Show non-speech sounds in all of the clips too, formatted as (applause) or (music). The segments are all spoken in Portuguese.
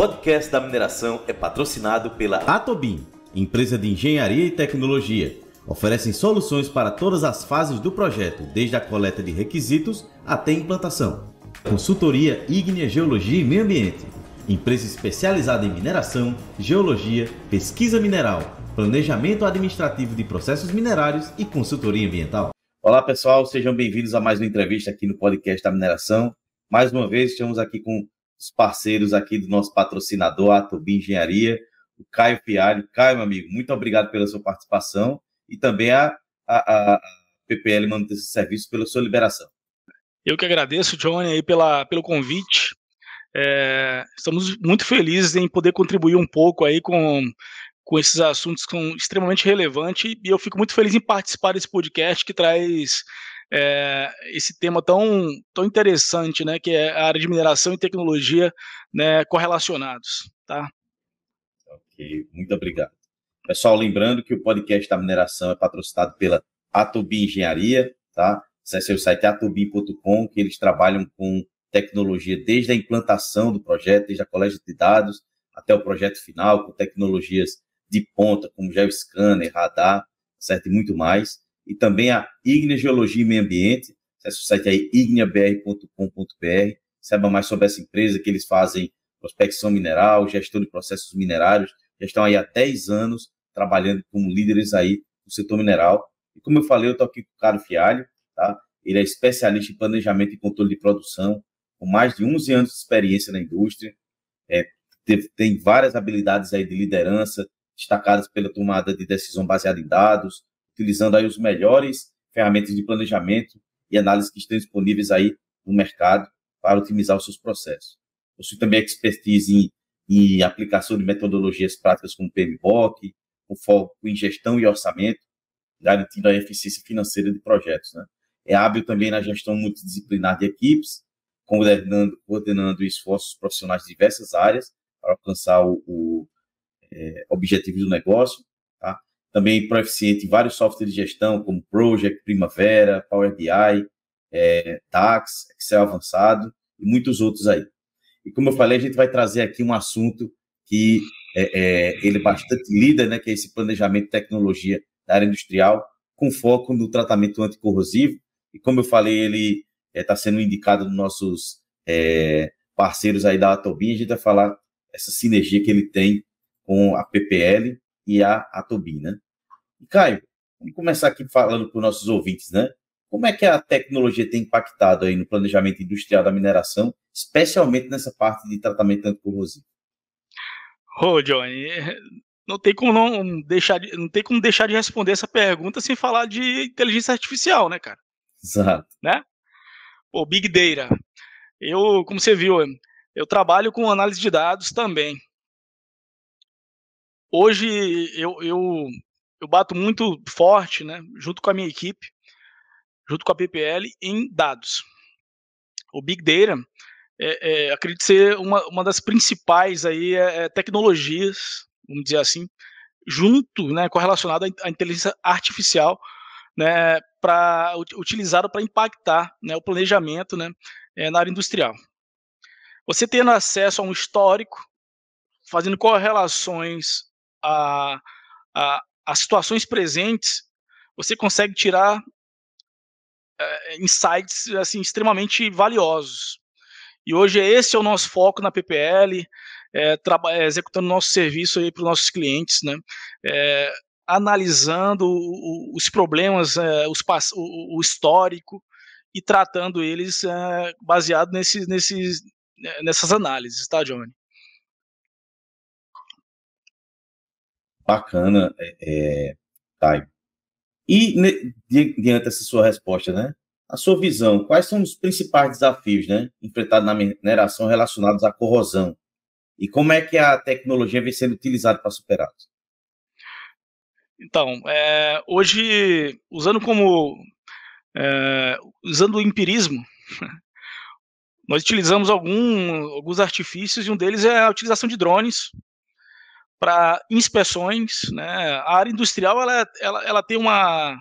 podcast da mineração é patrocinado pela Atobin, empresa de engenharia e tecnologia. Oferecem soluções para todas as fases do projeto, desde a coleta de requisitos até a implantação. Consultoria Ignea Geologia e Meio Ambiente, empresa especializada em mineração, geologia, pesquisa mineral, planejamento administrativo de processos minerários e consultoria ambiental. Olá pessoal, sejam bem-vindos a mais uma entrevista aqui no podcast da mineração. Mais uma vez estamos aqui com os parceiros aqui do nosso patrocinador, a Tubi Engenharia, o Caio Fialho. Caio, meu amigo, muito obrigado pela sua participação e também a, a, a PPL Manutenção de Serviços pela sua liberação. Eu que agradeço, Johnny, aí pela, pelo convite. É, estamos muito felizes em poder contribuir um pouco aí com, com esses assuntos que são extremamente relevantes e eu fico muito feliz em participar desse podcast que traz é, esse tema tão, tão interessante, né, que é a área de mineração e tecnologia né, correlacionados. Tá? Ok, muito obrigado. Pessoal, lembrando que o podcast da mineração é patrocinado pela Atubi Engenharia, tá? Acesse o site atubi.com, que eles trabalham com tecnologia desde a implantação do projeto, desde a coleta de dados até o projeto final, com tecnologias de ponta, como geoscanner, radar, certo? E muito mais e também a Ignea Geologia e Meio Ambiente. Acesse é o site aí, igneabr.com.br. Saiba mais sobre essa empresa que eles fazem prospecção mineral, gestão de processos minerários. Já estão aí há 10 anos trabalhando como líderes aí no setor mineral. E como eu falei, eu estou aqui com o Caro Fialho, tá? Ele é especialista em planejamento e controle de produção, com mais de 11 anos de experiência na indústria. É, teve, tem várias habilidades aí de liderança, destacadas pela tomada de decisão baseada em dados, utilizando aí os melhores ferramentas de planejamento e análise que estão disponíveis aí no mercado para otimizar os seus processos. Possui também expertise em, em aplicação de metodologias práticas como PMBOK, com foco em gestão e orçamento, garantindo a eficiência financeira de projetos. Né? É hábil também na gestão multidisciplinar de equipes, coordenando, coordenando esforços profissionais de diversas áreas para alcançar o, o é, objetivo do negócio também proficiente em vários softwares de gestão, como Project, Primavera, Power BI, é, eh, DAX, Excel Avançado e muitos outros aí. E como eu falei, a gente vai trazer aqui um assunto que é, é, ele é bastante lida, né, que é esse planejamento de tecnologia da área industrial, com foco no tratamento anticorrosivo. E como eu falei, ele está é, sendo indicado nos nossos é, parceiros aí da Atobin, a gente vai falar essa sinergia que ele tem com a PPL e a Atobi, né? E Caio, vamos começar aqui falando para os nossos ouvintes, né? Como é que a tecnologia tem impactado aí no planejamento industrial da mineração, especialmente nessa parte de tratamento anticorrosivo? Ô, oh, Johnny, (laughs) não tem como não deixar de, não tem como deixar de responder essa pergunta sem falar de inteligência artificial, né, cara? Exato. Né? Pô, Big Data. Eu, como você viu, eu trabalho com análise de dados também hoje eu, eu, eu bato muito forte, né, junto com a minha equipe, junto com a PPL, em dados. O Big Data, é, é, acredito ser uma, uma das principais aí, é, é tecnologias, vamos dizer assim, junto, né, correlacionada à inteligência artificial, né, para utilizada para impactar né, o planejamento né, é, na área industrial. Você tendo acesso a um histórico, fazendo correlações a, a, as situações presentes, você consegue tirar é, insights assim extremamente valiosos. E hoje é esse é o nosso foco na PPL, é, eh, eh, executando nosso serviço para os nossos clientes, né? É, analisando o, os problemas, os, o, o, histórico e tratando eles baseado nesses, nesses, né, nessas análises, tá, Johnny? bacana, é, é, Thay. E diante dessa sua resposta, né? A sua visão, quais são os principais desafios, né, enfrentados na mineração relacionados à corrosão? E como é que a tecnologia vem sendo utilizada para superá-los? Então, é, hoje, usando como. É, usando o empirismo, (laughs) nós utilizamos algum, alguns artifícios e um deles é a utilização de drones para inspeções. Né? A área industrial ela, ela, ela tem uma,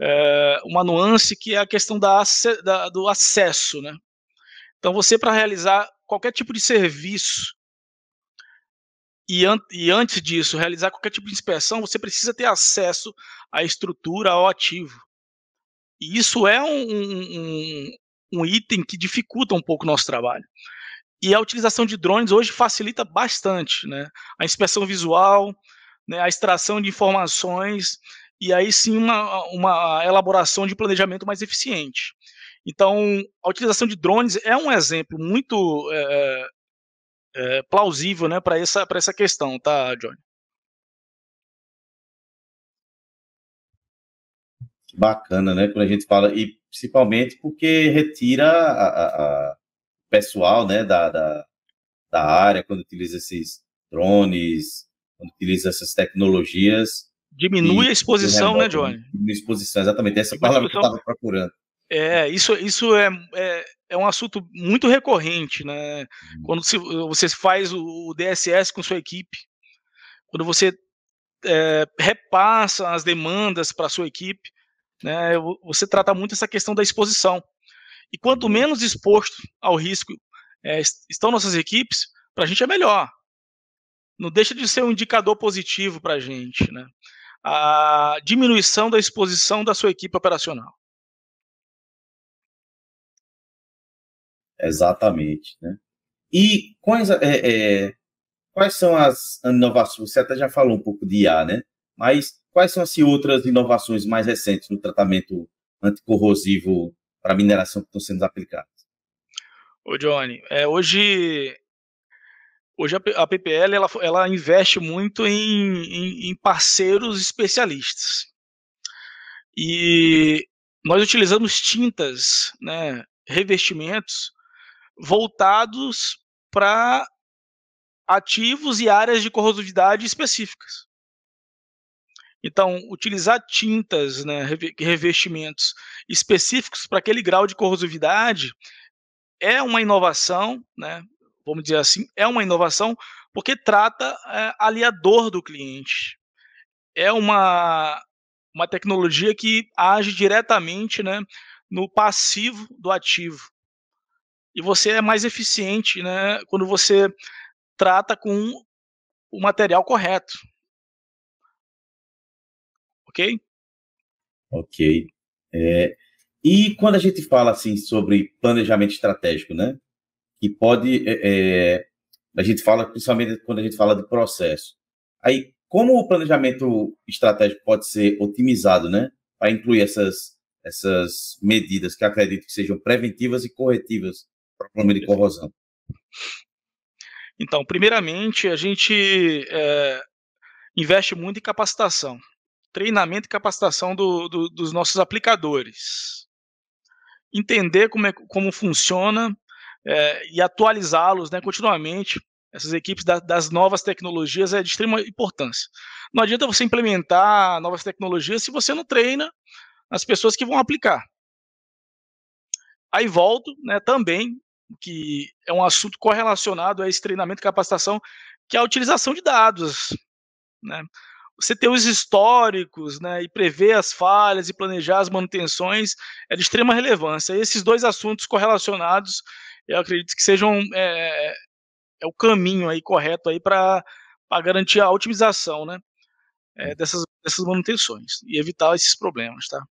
é, uma nuance que é a questão da, da do acesso. Né? Então, você, para realizar qualquer tipo de serviço e, an e, antes disso, realizar qualquer tipo de inspeção, você precisa ter acesso à estrutura, ao ativo. E isso é um, um, um, um item que dificulta um pouco o nosso trabalho. E a utilização de drones hoje facilita bastante né, a inspeção visual, né, a extração de informações e aí sim uma, uma elaboração de planejamento mais eficiente. Então, a utilização de drones é um exemplo muito é, é, plausível né, para essa, para essa questão, tá, Johnny? Bacana, né? Quando a gente fala, e principalmente porque retira a, a, a pessoal né, da, da, da área, quando utiliza esses drones, quando utiliza essas tecnologias. Diminui e, a exposição, remoto, né, Johnny? Diminui a exposição, exatamente. Essa Diminui palavra que eu estava procurando. É, isso, isso é, é, é, um assunto muito recorrente, né? Uhum. Quando se, você faz o, o DSS com sua equipe, quando você é, repassa as demandas para sua equipe, né? Você trata muito essa questão da exposição. E quanto menos exposto ao risco é, estão nossas equipes, para a gente é melhor. Não deixa de ser um indicador positivo para a gente, né? A diminuição da exposição da sua equipe operacional. Exatamente, né? E quais, é, é, quais são as inovações? Você até já falou um pouco de IA, né? Mas quais são as assim, outras inovações mais recentes no tratamento anticorrosivo para mineração que estão sendo aplicadas? Ô Johnny, é, hoje hoje a PPL ela, ela investe muito em, em, em, parceiros especialistas e nós utilizamos tintas, né, revestimentos voltados para ativos e áreas de corrosividade específicas. Então, utilizar tintas, né, revestimentos específicos para aquele grau de corrosividade é uma inovação, né, vamos dizer assim, é uma inovação porque trata é, ali a dor do cliente. É uma, uma tecnologia que age diretamente né, no passivo do ativo. E você é mais eficiente né, quando você trata com o material correto, ok? Ok. É, e quando a gente fala assim sobre planejamento estratégico, né? Que pode. É, é, a gente fala, principalmente quando a gente fala de processo. Aí, como o planejamento estratégico pode ser otimizado, né? Para incluir essas, essas medidas que acredito que sejam preventivas e corretivas para o problema de corrosão. Então, primeiramente, a gente é, investe muito em capacitação treinamento e capacitação do, do, dos nossos aplicadores. Entender como, é, como funciona é, e atualizá-los né, continuamente, essas equipes da, das novas tecnologias, é de extrema importância. Não adianta você implementar novas tecnologias se você não treina as pessoas que vão aplicar. Aí volto né, também, que é um assunto correlacionado a esse treinamento e capacitação, que é a utilização de dados. Né? você ter os históricos, né, e prever as falhas e planejar as manutenções é de extrema relevância. E esses dois assuntos correlacionados, eu acredito que sejam é, é o caminho aí correto aí para garantir a otimização, né, é, dessas, dessas manutenções e evitar esses problemas, tá?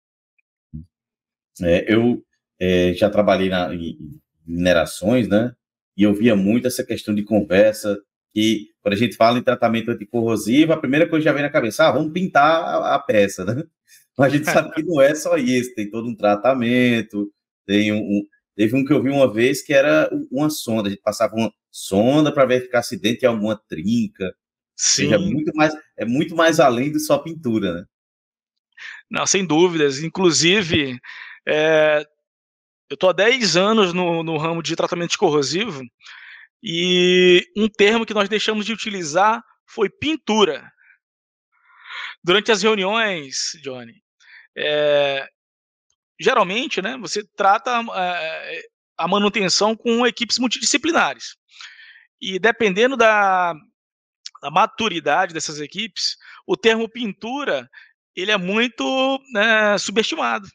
Hum. É, eu eh, já trabalhei na, em minerações, né, e eu via muito essa questão de conversa que quando a gente fala em tratamento anticorrosivo, a primeira coisa que já vem na cabeça, ah, vamos pintar a, a peça, né? (laughs) Mas a gente sabe que não é só isso, tem todo um tratamento, tem um, um Teve um que eu vi uma vez que era uma sonda, a gente passava uma sonda para verificar se dentro tinha alguma trinca. Sim. É muito, mais, é muito mais além de só pintura, né? Não, sem dúvidas. Inclusive, é, eu estou há 10 anos no, no ramo de tratamento de corrosivo e um termo que nós deixamos de utilizar foi pintura. Durante as reuniões, Johnny, é, geralmente né, você trata é, a manutenção com equipes multidisciplinares. E dependendo da, da maturidade dessas equipes, o termo pintura ele é muito né, subestimado.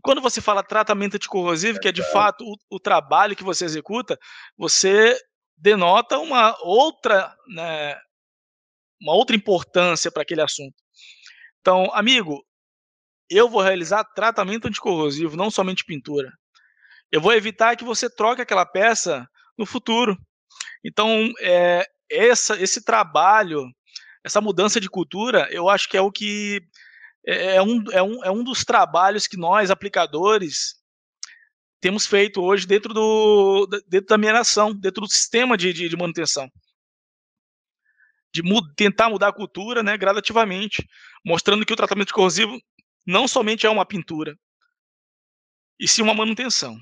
E quando você fala tratamento anticorrosivo, que é de fato o, o, trabalho que você executa, você denota uma outra, né, uma outra importância para aquele assunto. Então, amigo, eu vou realizar tratamento anticorrosivo, não somente pintura. Eu vou evitar que você troque aquela peça no futuro. Então, é, essa, esse trabalho, essa mudança de cultura, eu acho que é o que é, é, é um, é, um, é um dos trabalhos que nós, aplicadores, temos feito hoje dentro, do, dentro da mineração, dentro do sistema de, de, de manutenção. De mud, tentar mudar a cultura né, gradativamente, mostrando que o tratamento de corrosivo não somente é uma pintura, e sim uma manutenção.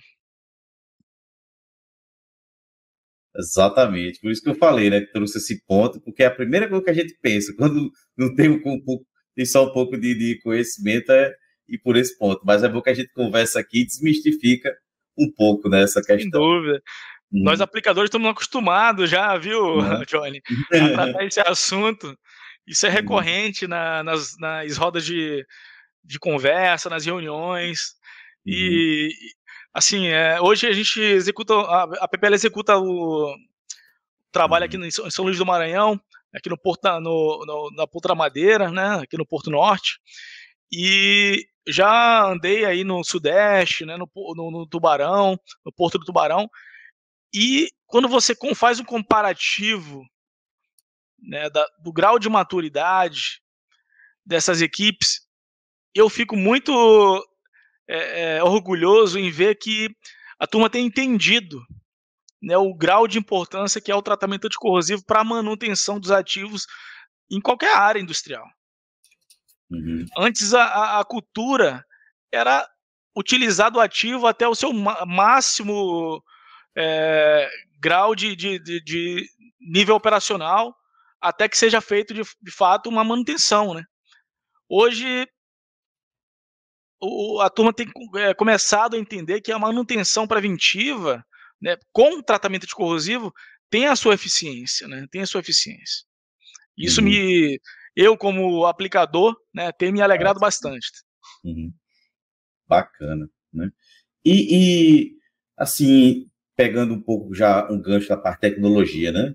Exatamente, por isso que eu falei, né? Que trouxe esse ponto, porque é a primeira coisa que a gente pensa, quando não tem um, um, tem só um pouco de, de conhecimento é, e por esse ponto. Mas é bom que a gente conversa aqui e desmistifica um pouco nessa né, questão. Sem dúvida. Uhum. Nós aplicadores estamos acostumados já, viu, hum. (laughs) Johnny, a (laughs) tratar esse assunto. Isso é uhum. recorrente na, nas, nas rodas de, de conversa, nas reuniões. E, uhum. assim, é, hoje a gente executa, a, a PPL executa o trabalho aqui em São Luís do Maranhão, aqui no Porto, no, no, na Ponta Madeira, né, aqui no Porto Norte, e já andei aí no Sudeste, né, no, no, no Tubarão, no Porto do Tubarão, e quando você faz um comparativo né, da, do grau de maturidade dessas equipes, eu fico muito é, é, orgulhoso em ver que a turma tem entendido né, o grau de importância que é o tratamento anticorrosivo para a manutenção dos ativos em qualquer área industrial. Uhum. Antes, a, a, cultura era utilizar do ativo até o seu máximo é, grau de, de, de, de, nível operacional, até que seja feito de, fato uma manutenção. Né? Hoje, o, a turma tem é, começado a entender que a manutenção preventiva né, com tratamento anticorrosivo, tem a sua eficiência, né? Tem a sua eficiência. Isso uhum. me, eu como aplicador, né, tem me ah, alegrado bastante. Uhum. Bacana, né? E, e, assim, pegando um pouco já um gancho da parte tecnologia, né?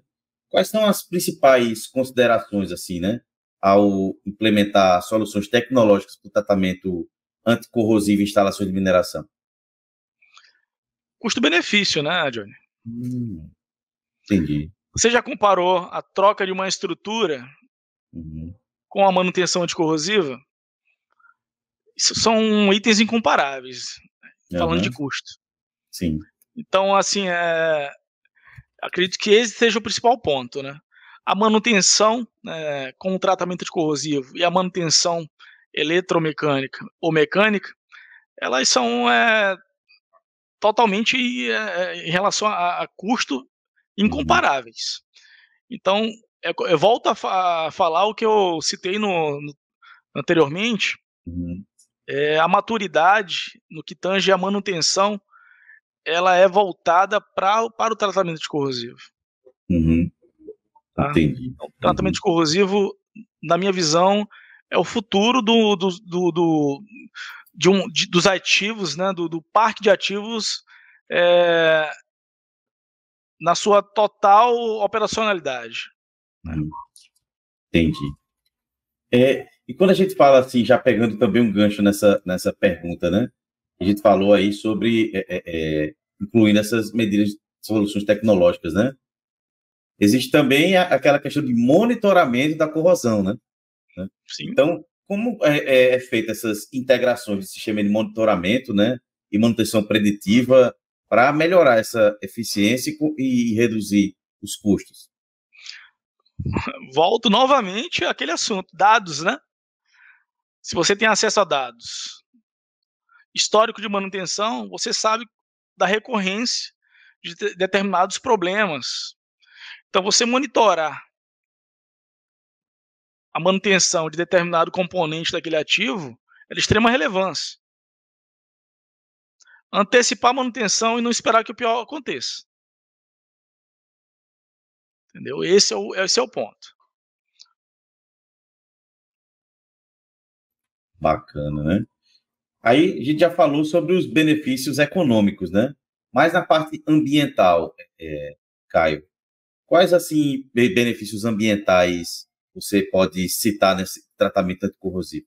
Quais são as principais considerações, assim, né? Ao implementar soluções tecnológicas para o tratamento anticorrosivo em instalações de mineração? custo-benefício, né, Johnny? Hum, entendi. Você já comparou a troca de uma estrutura uhum. com a manutenção anticorrosiva? Isso são itens incomparáveis, uhum. falando de custo. Sim. Então, assim, é... acredito que esse seja o principal ponto, né? A manutenção é, com o tratamento anticorrosivo e a manutenção eletromecânica ou mecânica, elas são é, totalmente é, em relação a, a custo uhum. incomparáveis. Então, eu, é eu volto a, a, falar o que eu citei no, no anteriormente, uhum. é, a maturidade no que tange a manutenção, ela é voltada pra, para o tratamento de corrosivo. Uhum. Tá? Então, tá tratamento de corrosivo, na minha visão, é o futuro do, do, do, do de um, de, dos ativos, né, do, do parque de ativos é, na sua total operacionalidade. Ah, entendi. É, e quando a gente fala assim, já pegando também um gancho nessa, nessa pergunta, né? A gente falou aí sobre é, é, é incluindo essas medidas, soluções tecnológicas, né? Existe também a, aquela questão de monitoramento da corrosão, né? Sim. Então, como é, é, é feita essas integrações de sistema de monitoramento né, e manutenção preditiva para melhorar essa eficiência e, e reduzir os custos? Volto novamente àquele assunto, dados, né? Se você tem acesso a dados, histórico de manutenção, você sabe da recorrência de determinados problemas. Então, você monitorar a manutenção de determinado componente daquele ativo é de extrema relevância. Antecipar a manutenção e não esperar que o pior aconteça. Entendeu? Esse é o, esse é o ponto. Bacana, né? Aí a gente já falou sobre os benefícios econômicos, né? Mas na parte ambiental, é, Caio, quais assim benefícios ambientais você pode citar nesse tratamento anticorrosivo?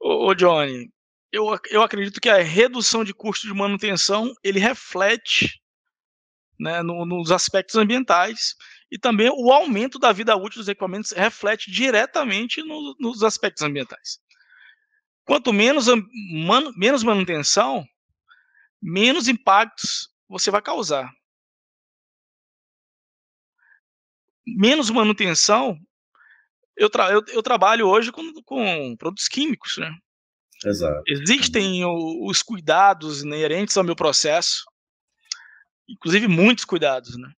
Ô, ô Johnny, eu, eu acredito que a redução de custo de manutenção ele reflete né, no, nos aspectos ambientais e também o aumento da vida útil dos equipamentos reflete diretamente no, nos aspectos ambientais. Quanto menos, man, menos manutenção, menos impactos você vai causar. menos manutenção, eu, tra eu, eu trabalho hoje com, com, produtos químicos, né? Exato. Existem o, os cuidados inerentes ao meu processo, inclusive muitos cuidados, né?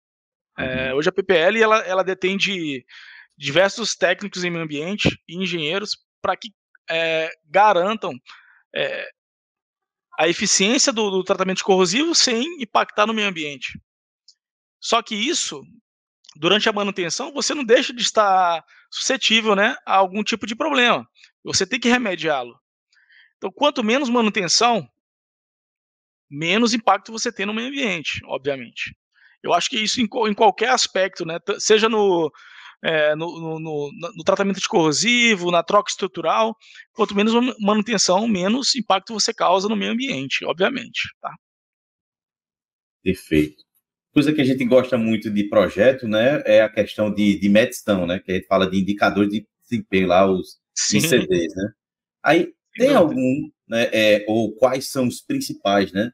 É, uhum. É, hoje a PPL ela, ela detém de diversos técnicos em meio ambiente e engenheiros para que é, garantam é, a eficiência do, do tratamento de corrosivo sem impactar no meio ambiente. Só que isso durante a manutenção, você não deixa de estar suscetível né, a algum tipo de problema. Você tem que remediá-lo. Então, quanto menos manutenção, menos impacto você tem no meio ambiente, obviamente. Eu acho que isso em, em qualquer aspecto, né, seja no, é, no, no, no, no, tratamento de corrosivo, na troca estrutural, quanto menos manutenção, menos impacto você causa no meio ambiente, obviamente. Tá? Perfeito coisa que a gente gosta muito de projeto, né, é a questão de, de medição, né, que a gente fala de indicadores de desempenho lá, os Sim. ICDs, né. Aí, tem algum, né, é, ou quais são os principais, né,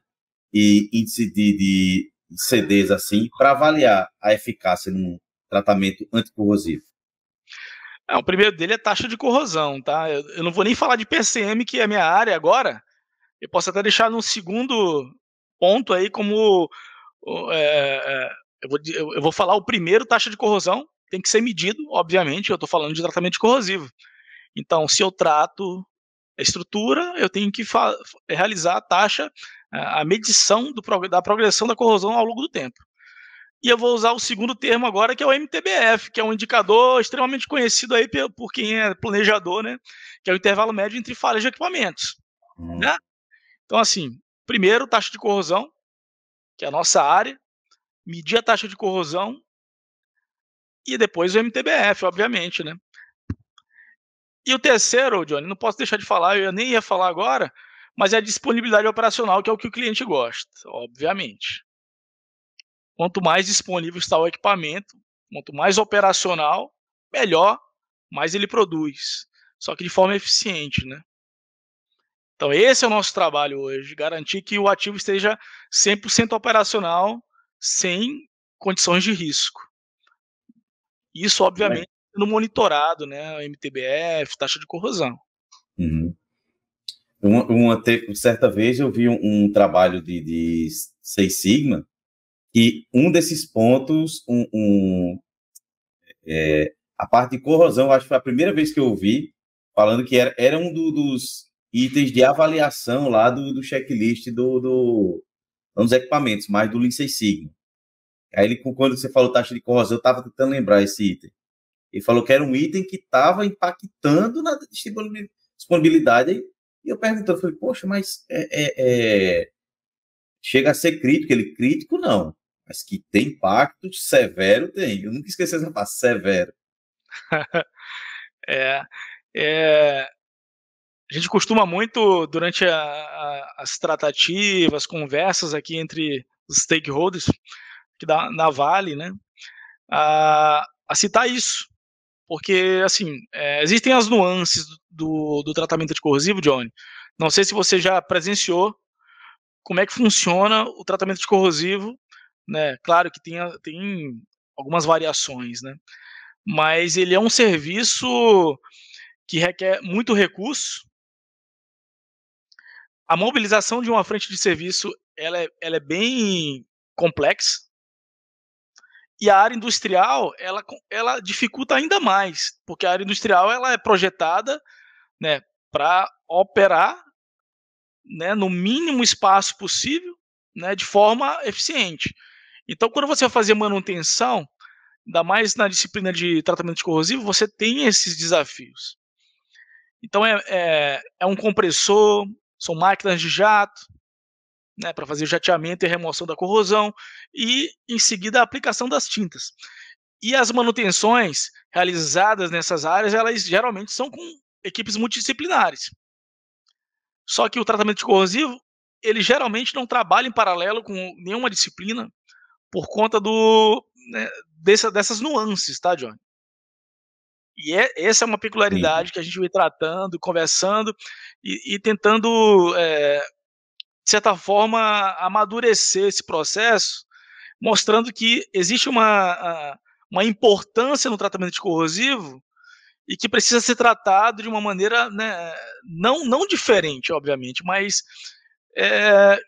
e índice de, de CDs, assim, para avaliar a eficácia num tratamento anticorrosivo? É, o primeiro dele é taxa de corrosão, tá? Eu, eu não vou nem falar de PCM, que é a minha área agora. Eu posso até deixar no segundo ponto aí como é, é, eu, vou, eu vou falar o primeiro taxa de corrosão, tem que ser medido, obviamente, eu estou falando de tratamento corrosivo. Então, se eu trato a estrutura, eu tenho que é, realizar a taxa, a medição do, da progressão da corrosão ao longo do tempo. E eu vou usar o segundo termo agora, que é o MTBF, que é um indicador extremamente conhecido aí por quem é planejador, né? Que é o intervalo médio entre falhas de equipamentos. Hum. Né? Então, assim, primeiro, taxa de corrosão, que é a nossa área, medir a taxa de corrosão e depois o MTBF, obviamente, né? E o terceiro, Johnny, não posso deixar de falar, eu nem ia falar agora, mas é a disponibilidade operacional, que é o que o cliente gosta, obviamente. Quanto mais disponível está o equipamento, quanto mais operacional, melhor, mais ele produz, só que de forma eficiente, né? Então, esse é o nosso trabalho hoje: garantir que o ativo esteja 100% operacional, sem condições de risco. Isso, né? obviamente, no monitorado, né? MTBF, taxa de corrosão. Uhum. Uma, uma te... certa vez eu vi um, um trabalho de, de Seis Sigma e um desses pontos, um, um é, é, a parte de corrosão, acho que foi a primeira vez que eu vi falando que era, era um do, dos itens de avaliação lá do, do checklist do, do, não dos equipamentos, mas do Lean Sigma. Aí ele, quando você falou taxa de corrosão, eu estava tentando lembrar esse item. Ele falou que era um item que estava impactando na disponibilidade. E eu perguntei, eu falei, poxa, mas é, é, é... chega a ser crítico. Ele, crítico não, mas que tem impacto severo, tem. Eu nunca esqueci essa palavra severo. (laughs) é, é, a gente costuma muito, durante a, a, as tratativas, conversas aqui entre os stakeholders que da, na Vale, né, a, a citar isso. Porque, assim, é, existem as nuances do, do tratamento corrosivo, Johnny. Não sei se você já presenciou como é que funciona o tratamento corrosivo, né? Claro que tem, tem algumas variações, né? Mas ele é um serviço que requer muito recurso, a mobilização de uma frente de serviço ela é, ela é bem complexa e a área industrial ela, ela dificulta ainda mais porque a área industrial ela é projetada né, para operar né, no mínimo espaço possível né, de forma eficiente. Então, quando você vai fazer manutenção, ainda mais na disciplina de tratamento de corrosivo, você tem esses desafios. Então, é, é, é um compressor, são máquinas de jato, né, para fazer o jateamento e remoção da corrosão, e em seguida a aplicação das tintas. E as manutenções realizadas nessas áreas, elas geralmente são com equipes multidisciplinares. Só que o tratamento de corrosivo, ele geralmente não trabalha em paralelo com nenhuma disciplina por conta do né, dessa, dessas nuances, tá, Johnny? E é, essa é uma peculiaridade Sim. Uhum. que a gente vai tratando, conversando e, e tentando, é, de certa forma, amadurecer esse processo, mostrando que existe uma, uma importância no tratamento de corrosivo e que precisa ser tratado de uma maneira né, não, não diferente, obviamente, mas é,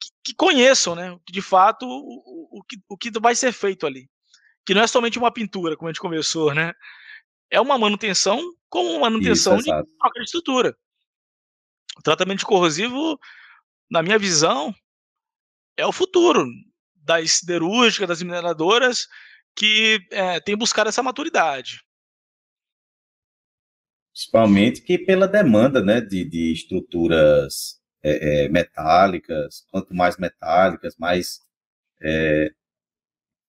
que, que, conheçam né, de fato o, o, o, que, o que vai ser feito ali. Que não é somente uma pintura, como a gente conversou, né? é uma manutenção como manutenção Isso, de exato. troca de estrutura. O tratamento corrosivo, na minha visão, é o futuro das siderúrgicas, das mineradoras que é, eh, tem buscado essa maturidade. Principalmente que pela demanda né, de, de estruturas é, é, metálicas, quanto mais metálicas, mais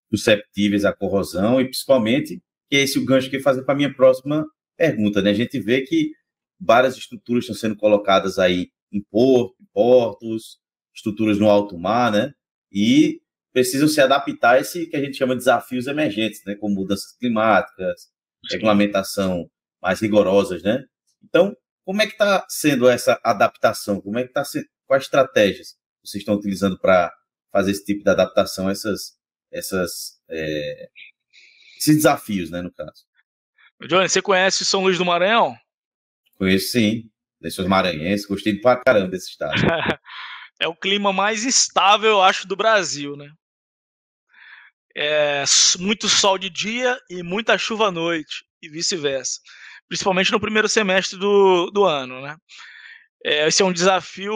susceptíveis à corrosão e principalmente que é esse o gancho que fazer para a minha próxima pergunta. Né? A gente vê que várias estruturas estão sendo colocadas aí em porto, portos, estruturas no alto mar, né? E precisam se adaptar a esse que a gente chama de desafios emergentes, né? Como mudanças climáticas, Sim. regulamentação mais rigorosas, né? Então, como é que está sendo essa adaptação? Como é que está sendo? Quais estratégias vocês estão utilizando para fazer esse tipo de adaptação essas, essas é, esses desafios, né, no caso. Johnny, você conhece São Luís do Maranhão? Conheço sim, sou maranhenses, gostei pra caramba desse estado. (laughs) é o clima mais estável, eu acho, do Brasil, né? É, muito sol de dia e muita chuva à noite, e vice-versa. Principalmente no primeiro semestre do, do ano, né? É, esse é um desafio,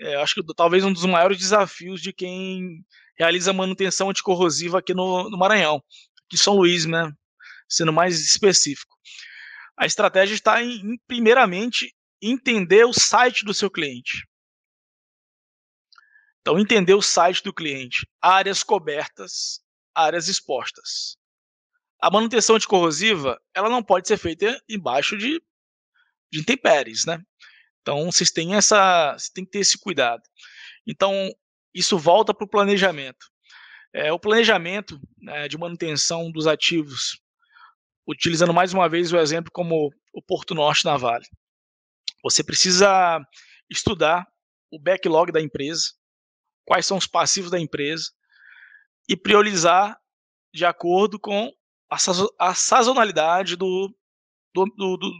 é, acho que talvez um dos maiores desafios de quem realiza manutenção anticorrosiva aqui no, no Maranhão, de São Luís, né? Sendo mais específico. A estratégia está em, em primeiramente entender o site do seu cliente. Então, entender o site do cliente, áreas cobertas, áreas expostas. A manutenção anticorrosiva, ela não pode ser feita embaixo de, de intempéries, né? Então, vocês têm essa, vocês têm que ter esse cuidado. Então, isso volta para o planejamento. É, o planejamento né, de manutenção dos ativos, utilizando mais uma vez o exemplo como o Porto Norte na Vale. Você precisa estudar o backlog da empresa, quais são os passivos da empresa e priorizar de acordo com a, sazonalidade do, do, do, do,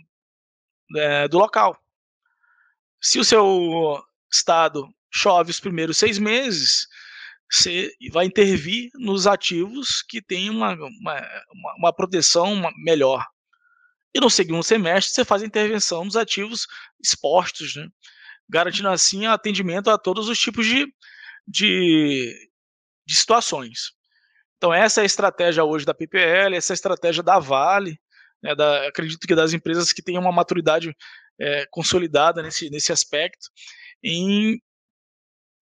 é, do local. Se o seu estado chove os primeiros seis meses, você vai intervir nos ativos que têm uma, uma, uma proteção melhor. E no segundo semestre, você faz a intervenção nos ativos expostos, né? garantindo assim atendimento a todos os tipos de, de, de situações. Então, essa é a estratégia hoje da PPL, essa é a estratégia da Vale, né, da, acredito que das empresas que têm uma maturidade é, consolidada nesse, nesse aspecto, em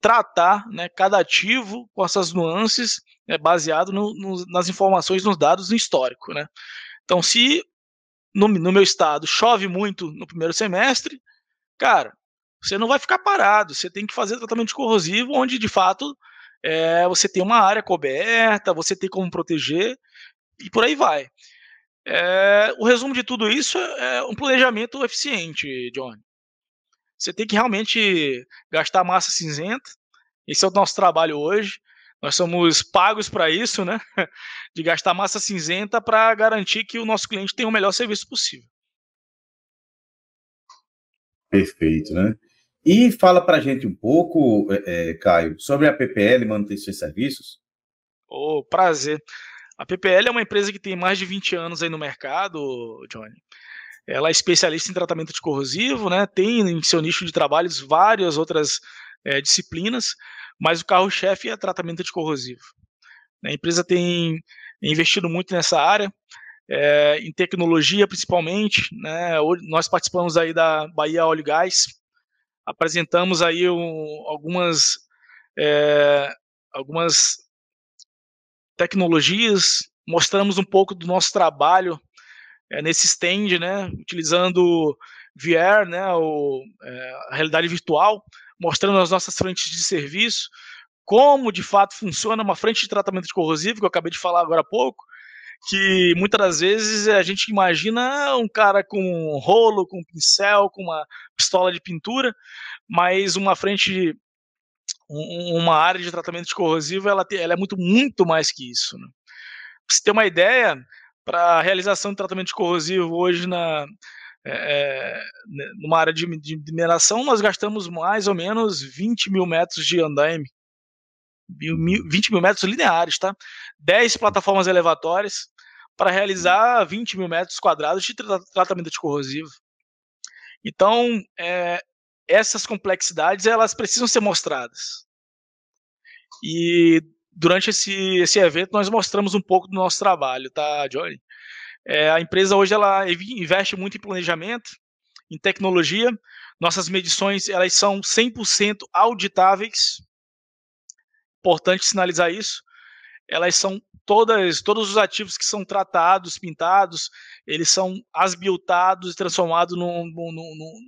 tratar né, cada ativo com essas nuances, né, baseado no, no, nas informações, nos dados, no histórico. Né? Então, se no, no meu estado chove muito no primeiro semestre, cara, você não vai ficar parado, você tem que fazer tratamento de corrosivo, onde de fato é, você tem uma área coberta, você tem como proteger e por aí vai. É, o resumo de tudo isso é, é um planejamento eficiente, Johnny. Você tem que realmente gastar massa cinzenta. Esse é o nosso trabalho hoje. Nós somos pagos para isso, né? (laughs) De gastar massa cinzenta para garantir que o nosso cliente tenha o melhor serviço possível. Perfeito, né? E fala para a gente um pouco, é, Caio, sobre a PPL Manutenção e Serviços. Oh, prazer. A PPL é uma empresa que tem mais de 20 anos aí no mercado, Johnny. Ela é especialista em tratamento de corrosivo, né? Tem em seu nicho de trabalhos várias outras é, disciplinas, mas o carro-chefe é tratamento de corrosivo. Né. A empresa tem investido muito nessa área, é, em tecnologia principalmente. Né? Nós participamos aí da Bahia Óleo Gás, apresentamos aí um, algumas é, algumas tecnologias, mostramos um pouco do nosso trabalho é, nesse stand, né, utilizando VR, né, o, é, a realidade virtual, mostrando as nossas frentes de serviço, como de fato funciona uma frente de tratamento de corrosivo, que eu acabei de falar agora há pouco, que muitas das vezes a gente imagina um cara com um rolo, com um pincel, com uma pistola de pintura, mas uma frente, uma área de tratamento de corrosivo, ela, ela é muito, muito mais que isso. Né? Pra você ter uma ideia, para a realização de tratamento de corrosivo hoje na, é, numa área de, de, mineração, nós gastamos mais ou menos 20 mil metros de andaime. 20 mil metros lineares, tá? 10 uhum. plataformas elevatórias para uhum. realizar 20 mil metros quadrados de tra tratamento de corrosivo. Então, é, essas complexidades elas precisam ser mostradas. E durante esse, esse evento nós mostramos um pouco do nosso trabalho, tá, Johnny? É, a empresa hoje ela investe muito em planejamento, em tecnologia. Nossas medições elas são 100% auditáveis. Importante sinalizar isso. Elas são todas, todos os ativos que são tratados, pintados, eles são asbiltados e transformados num, num,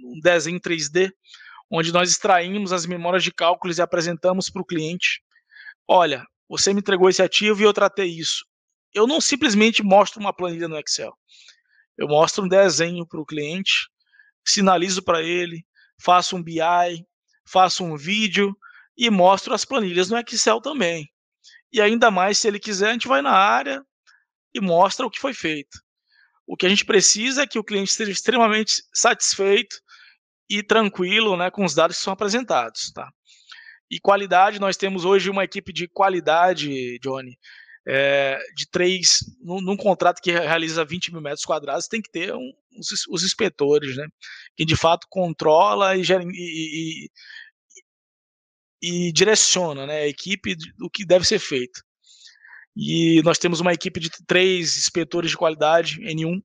num desenho 3D, onde nós extraímos as memórias de cálculos e apresentamos para o cliente. Olha, você me entregou esse ativo e eu tratei isso. Eu não simplesmente mostro uma planilha no Excel. Eu mostro um desenho para o cliente, sinalizo para ele, faço um BI, faço um vídeo e mostro as planilhas no Excel também. E ainda mais, se ele quiser, a gente vai na área e mostra o que foi feito. O que a gente precisa é que o cliente esteja extremamente satisfeito e tranquilo né, com os dados que são apresentados. Tá? e qualidade. Nós temos hoje uma equipe de qualidade, Johnny, é, de três, num, num, contrato que realiza 20 mil metros quadrados, tem que ter um, os, os, inspetores, né? Que de fato controla e, e, e, e direciona né, a equipe do que deve ser feito. E nós temos uma equipe de três inspetores de qualidade, N1,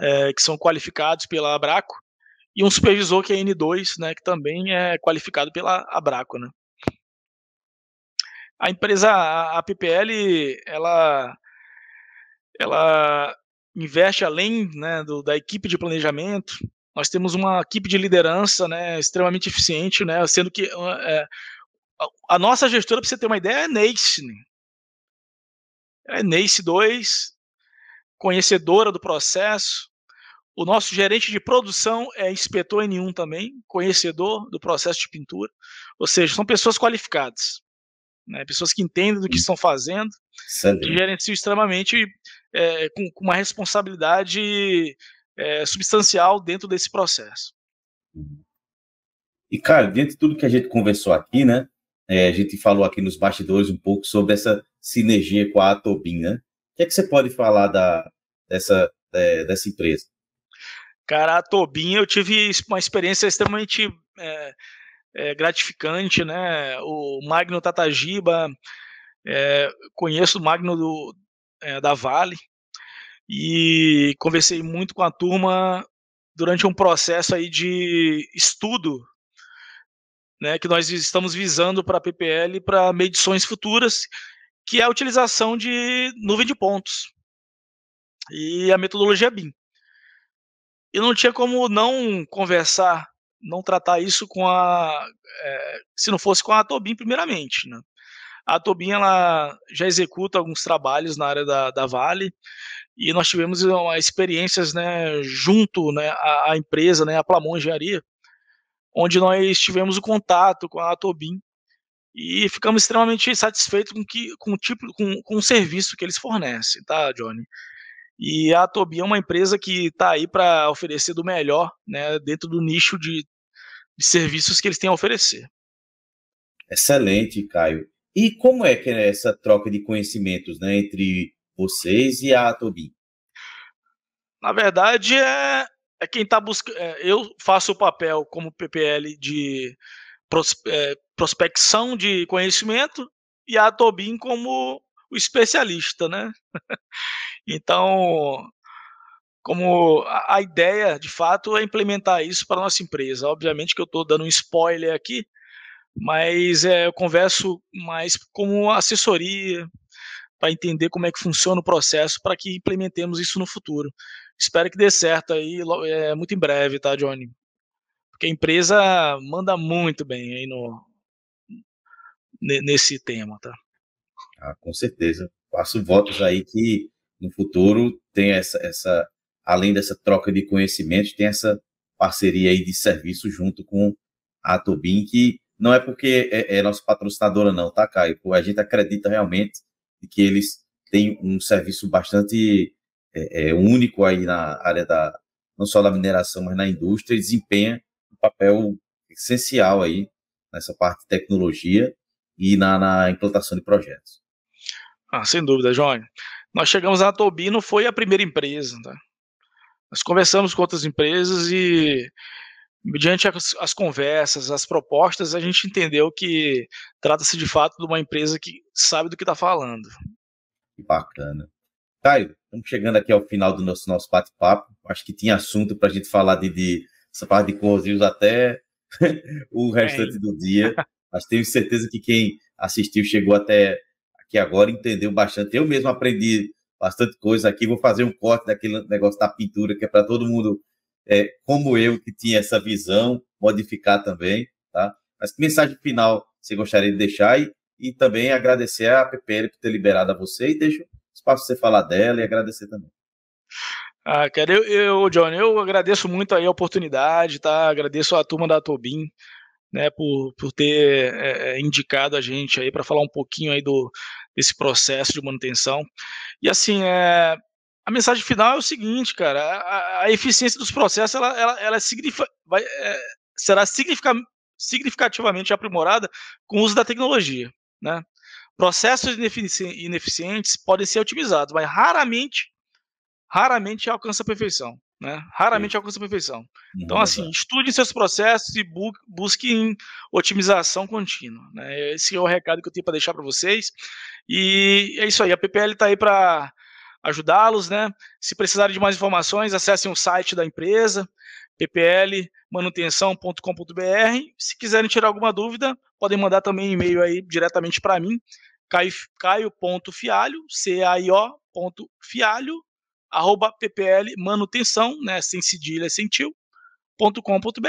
é, que são qualificados pela Abraco, e um supervisor que é N2, né, que também é qualificado pela Abraco, né. A empresa a PPL, ela ela investe além né, do, da equipe de planejamento. Nós temos uma equipe de liderança né, extremamente eficiente, né, sendo que é, a nossa gestora, para você ter uma ideia, é NACE. Né? É NACE 2, conhecedora do processo, o nosso gerente de produção é inspetor N1 também, conhecedor do processo de pintura. Ou seja, são pessoas qualificadas, né? pessoas que entendem do que hum. estão fazendo, Excelente. que gerenciam extremamente é, com, com, uma responsabilidade é, substancial dentro desse processo. E, cara, dentro de tudo que a gente conversou aqui, né? É, a gente falou aqui nos bastidores um pouco sobre essa sinergia com a Atobin, né? O que é que você pode falar da, dessa, dessa empresa? Cara, a Tobin, eu tive uma experiência extremamente é, é, gratificante, né? O Magno Tatajiba, é, conheço o Magno do, da Vale e conversei muito com a turma durante um processo aí de estudo né, que nós estamos visando para a PPL para medições futuras, que é a utilização de nuvem de pontos e a metodologia é BIM. E não tinha como não conversar, não tratar isso com a. É, se não fosse com a Tobin, primeiramente. Né? A Tobin ela já executa alguns trabalhos na área da, da Vale e nós tivemos eh, uma, experiências né, junto né, à, empresa, né, a Plamon Engenharia, onde nós tivemos o contato com a Tobin e ficamos extremamente satisfeitos com, que, com, o tipo, com, com o serviço que eles fornecem, tá, Johnny? E a Tobi é uma empresa que está aí para oferecer do melhor né, dentro do nicho de, de serviços que eles têm a oferecer. Excelente, Caio. E como é que é essa troca de conhecimentos né, entre vocês e a Tobi? Na verdade, é, é quem está buscando. É, eu faço o papel como PPL de pros, é, prospecção de conhecimento e a Tobin como o especialista, né? então, como a ideia, de fato, é implementar isso para a nossa empresa. Obviamente que eu estou dando um spoiler aqui, mas é, eu converso mais como assessoria para entender como é que funciona o processo para que implementemos isso no futuro. Espero que dê certo aí é, muito em breve, tá, Johnny? Porque a empresa manda muito bem aí no, nesse tema, tá? Ah, com certeza. Faço votos aí que no futuro tem essa, essa, além dessa troca de conhecimentos, tem essa parceria aí de serviço junto com a Tobin, que não é porque é, é nossa patrocinadora, não, tá, Caio? A gente acredita realmente que eles têm um serviço bastante é, é, único aí na área da, não só da mineração, mas na indústria, e desempenha um papel essencial aí nessa parte de tecnologia e na, na implantação de projetos. Ah, sem dúvida, Jônio. Nós chegamos na Tobino, foi a primeira empresa. Tá? Nós conversamos com outras empresas e, mediante as, as conversas, as propostas, a gente entendeu que trata-se de fato de uma empresa que sabe do que está falando. Que bacana. Caio, estamos chegando aqui ao final do nosso, nosso bate-papo. Acho que tinha assunto para a gente falar de, de essa parte de Correios até (laughs) o restante do dia. (laughs) Mas tenho certeza que quem assistiu chegou até que agora entendeu bastante. Eu mesmo aprendi bastante coisa aqui. Vou fazer um corte daquele negócio da pintura, que é para todo mundo, é, como eu, que tinha essa visão, modificar também. Tá? Mas que mensagem final você gostaria de deixar? E, e também agradecer a PPL por ter liberado a você e deixo espaço para você falar dela e agradecer também. Ah, cara, eu, eu, John, eu agradeço muito aí a oportunidade, tá? Agradeço a turma da Tobin, né, por, por ter é, é indicado a gente aí para falar um pouquinho aí do, esse processo de manutenção. E assim, é, a mensagem final é o seguinte, cara, a, a eficiência dos processos ela, ela, ela é eh, significa, vai, é, será significativamente aprimorada com o uso da tecnologia, né? Processos inefici ineficientes podem ser otimizados, mas raramente, raramente alcança a perfeição. Né? Raramente alcança a perfeição. Uhum, então, assim, estude seus processos e bu busque otimização contínua. Né? Esse é o recado que eu tenho para deixar para vocês. E é isso aí, a PPL está aí para ajudá-los. Né? Se precisarem de mais informações, acessem o site da empresa, pplmanutenção.com.br. Se quiserem tirar alguma dúvida, podem mandar também um e-mail aí diretamente para mim, caio.fialho, c a i fialho, arroba ppl manutenção, né, sem cedilha, sem tio, ponto com, ponto br.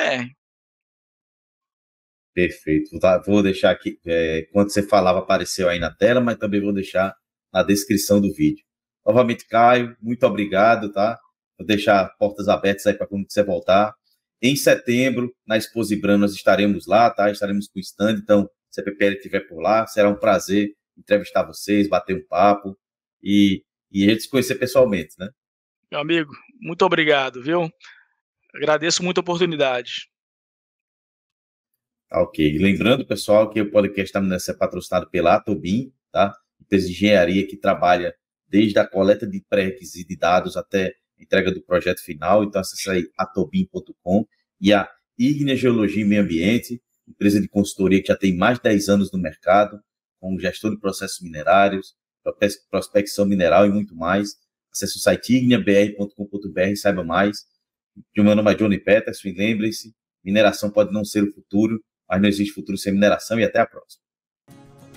Perfeito. Vou deixar aqui, é, quando você falava, apareceu aí na tela, mas também vou deixar na descrição do vídeo. Novamente, Caio, muito obrigado, tá? Vou deixar portas abertas aí para quando você voltar. Em setembro, na Exposibran, nós estaremos lá, tá? Estaremos com o stand, então, se a PPL estiver por lá, será um prazer entrevistar vocês, bater um papo. E e a gente conhecer pessoalmente, né? Meu amigo, muito obrigado, viu? Agradeço muito a oportunidade. Tá, ok. Lembrando, pessoal, que o podcast Taminança é patrocinado pela Atobin, tá? Empresa de engenharia que trabalha desde a coleta de pré-requisitos de dados até entrega do projeto final. Então, acessa aí atobin.com e a Igne Geologia e Meio Ambiente, empresa de consultoria que já tem mais de 10 anos no mercado, com gestor de processos minerários, prospecção mineral e muito mais. Acesse o site igniabr.com.br saiba mais. Meu nome é Johnny Peterson e lembrem-se, mineração pode não ser o futuro, mas não existe futuro sem mineração e até a próxima.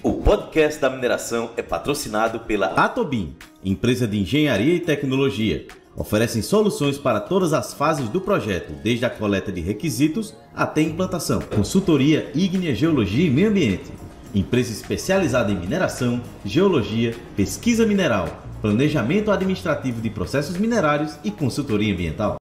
O podcast da mineração é patrocinado pela Atobim, empresa de engenharia e tecnologia. Oferecem soluções para todas as fases do projeto, desde a coleta de requisitos até a implantação. Consultoria Ignea Geologia e Meio Ambiente empresa especializada em mineração, geologia, pesquisa mineral, planejamento administrativo de processos minerários e consultoria ambiental.